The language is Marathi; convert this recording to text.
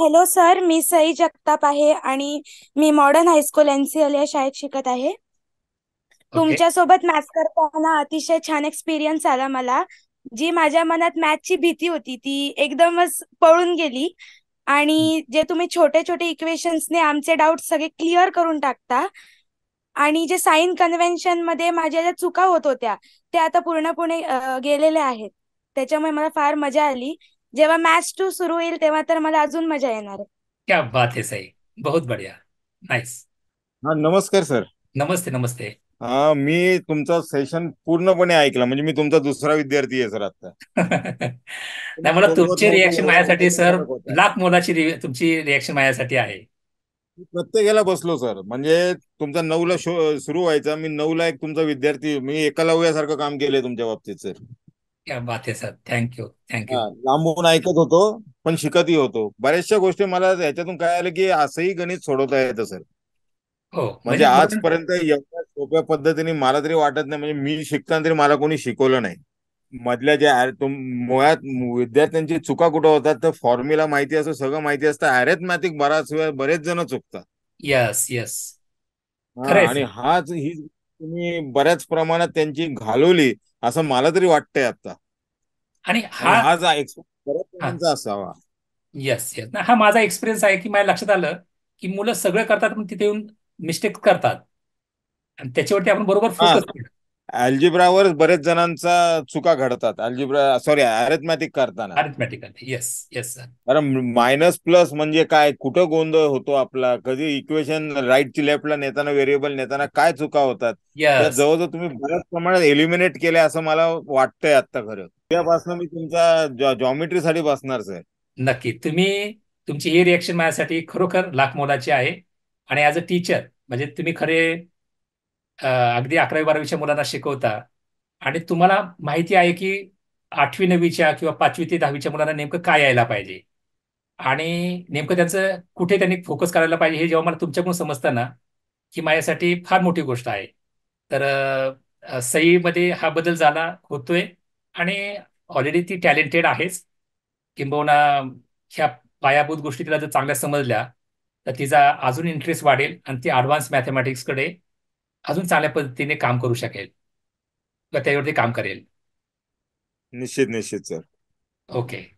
हॅलो सर मी सई जगताप आहे आणि मी मॉडर्न हायस्कूल एनसीएल या शाळेत शिकत आहे तुमच्या सोबत मॅथ्स करताना अतिशय छान एक्सपिरियन्स आला मला जी माझ्या मनात मॅथची भीती होती ती एकदमच पळून गेली आणि जे तुम्ही छोटे छोटे इक्वेशन्सने आमचे डाऊट सगळे क्लिअर करून टाकता आणि जे साईन कन्व्हेन्शन मध्ये माझ्या ज्या चुका होत होत्या त्या आता पूर्णपणे गेलेल्या आहेत त्याच्यामुळे मला फार मजा आली जेव्हा मॅच टू सुरू होईल तेव्हा तर मला अजून मजा येणार क्या बात है साई बहुत बढिया नाईस हा नमस्कार सर नमस्ते नमस्ते हा मी तुमचं सेशन पूर्णपणे ऐकलं म्हणजे मी तुमचा दुसरा विद्यार्थी आहे सर आता नाही मला तुमची रिएक्शन माझ्यासाठी सर लाख मोलाची तुमची रिएक्शन माझ्यासाठी आहे प्रत्येकाला बसलो सर म्हणजे तुमचा नऊला शो सुरू व्हायचा मी नऊला एक तुमचा विद्यार्थी मी एका लव्यासारखं काम केलंय तुमच्या बाबतीत सर सर थँक्यू थँक्यू लांबून ऐकत होतो पण शिकतही होतो बऱ्याचशा गोष्टी मला याच्यातून काय आलं की असंही गणित सोडवता येतं सर हो, म्हणजे, म्हणजे आजपर्यंत एवढ्या सोप्या पद्धतीने मला तरी वाटत नाही म्हणजे मी शिकताना तरी मला कोणी शिकवलं नाही मधल्या ज्या मुळात विद्यार्थ्यांची चुका कुठं होतात तर फॉर्म्युला माहिती असतं सगळं माहिती असतं अरेथमॅटिक बराच वेळ बरेच जण चुकतात यस यस आणि हाच ही तुम्ही बऱ्याच प्रमाणात त्यांची घालवली असं मला तरी वाटतंय आता आणि हा एक्सपिरियन्स असावा येस येस ना हा माझा एक्सपिरियन्स आहे की माझ्या लक्षात आलं की मुलं सगळं करतात पण तिथे येऊन मिस्टेक करतात आणि त्याच्यावरती आपण बरोबर फोकस अल्जिब्रावर बरेच जणांचा चुका घडतात अल्जिब्रा सॉरी अरेथमॅटिक करताना अरेथमॅटिक येस येस कारण मायनस प्लस म्हणजे काय कुठं गोंधळ होतो आपला कधी इक्वेशन राईट लेफ्टला नेताना व्हेरिएबल नेताना काय चुका होतात जवळजवळ तुम्ही बऱ्याच प्रमाणात एलिमिनेट केले असं मला वाटतंय आता खरं त्यापासून मी तुमचा साठी बसणार सर नक्की तुम्ही तुमची ए रिएक्शन माझ्यासाठी खरोखर लाख आहे आणि ऍज अ टीचर म्हणजे तुम्ही खरे अगदी अकरावी बारावीच्या मुलांना शिकवता आणि तुम्हाला माहिती आहे की आठवी नववीच्या किंवा पाचवी ते दहावीच्या मुलांना नेमकं काय यायला पाहिजे आणि नेमकं त्यांचं कुठे त्यांनी फोकस करायला पाहिजे हे जेव्हा मला तुमच्याकडून समजतं ना की माझ्यासाठी फार मोठी गोष्ट आहे तर सईमध्ये हा बदल झाला होतोय आणि ऑलरेडी ती टॅलेंटेड आहेच किंबहुना ह्या पायाभूत गोष्टी तिला जर चांगल्या समजल्या तर तिचा अजून इंटरेस्ट वाढेल आणि ती ॲडव्हान्स मॅथमॅटिक्सकडे अजून चांगल्या पद्धतीने काम करू शकेल किंवा त्याच्यावरती काम करेल निश्चित निश्चित सर ओके